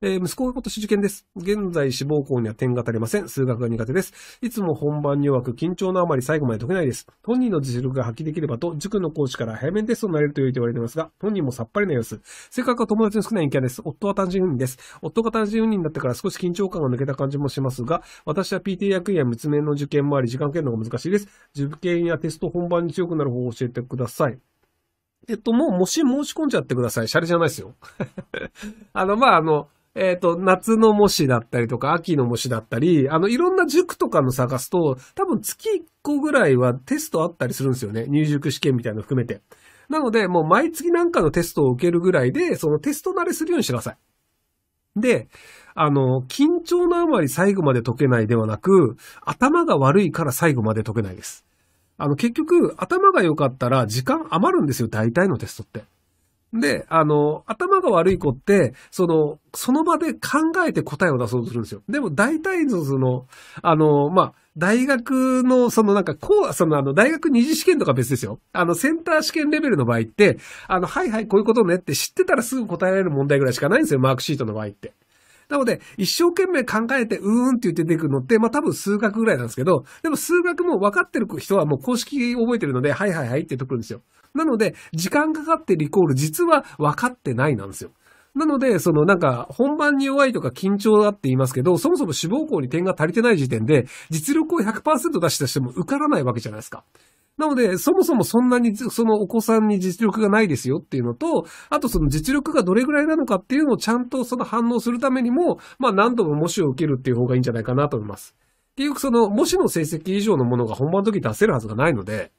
えー、息子が今年受験です。現在志望校には点が足りません。数学が苦手です。いつも本番に弱く緊張のあまり最後まで解けないです。本人の実力が発揮できればと、塾の講師から早めにテストになれると言われていますが、本人もさっぱりな様子。性格は友達の少ない陰キャです。夫は単身赴任です。夫が単身赴任になってから少し緊張感が抜けた感じもしますが、私は PT 役員や娘の受験もあり、時間をけるのが難しいです。受験やテスト本番に強くなる方法を教えてください。えっと、もう、もし申し込んじゃってください。シャレじゃないですよ。あの、まあ、あの、えっ、ー、と、夏の模試だったりとか、秋の模試だったり、あの、いろんな塾とかの探すと、多分月1個ぐらいはテストあったりするんですよね。入塾試験みたいなの含めて。なので、もう毎月なんかのテストを受けるぐらいで、そのテスト慣れするようにしてください。で、あの、緊張のあまり最後まで解けないではなく、頭が悪いから最後まで解けないです。あの、結局、頭が良かったら時間余るんですよ、大体のテストって。で、あの、頭が悪い子って、その、その場で考えて答えを出そうとするんですよ。でも大体のその、あの、まあ、大学の、そのなんか、こう、そのあの、大学二次試験とか別ですよ。あの、センター試験レベルの場合って、あの、はいはい、こういうことねって知ってたらすぐ答えられる問題ぐらいしかないんですよ、マークシートの場合って。なので、一生懸命考えて、うーんって言って出てくるのって、まあ多分数学ぐらいなんですけど、でも数学も分かってる人はもう公式覚えてるので、はいはいはいって言っくるんですよ。なので、時間かかってリコール、実は分かってないなんですよ。なので、そのなんか、本番に弱いとか緊張だって言いますけど、そもそも志望校に点が足りてない時点で、実力を100%出したしても受からないわけじゃないですか。なので、そもそもそんなに、そのお子さんに実力がないですよっていうのと、あとその実力がどれぐらいなのかっていうのをちゃんとその反応するためにも、まあ何度も模試を受けるっていう方がいいんじゃないかなと思います。結局その模試の成績以上のものが本番の時出せるはずがないので、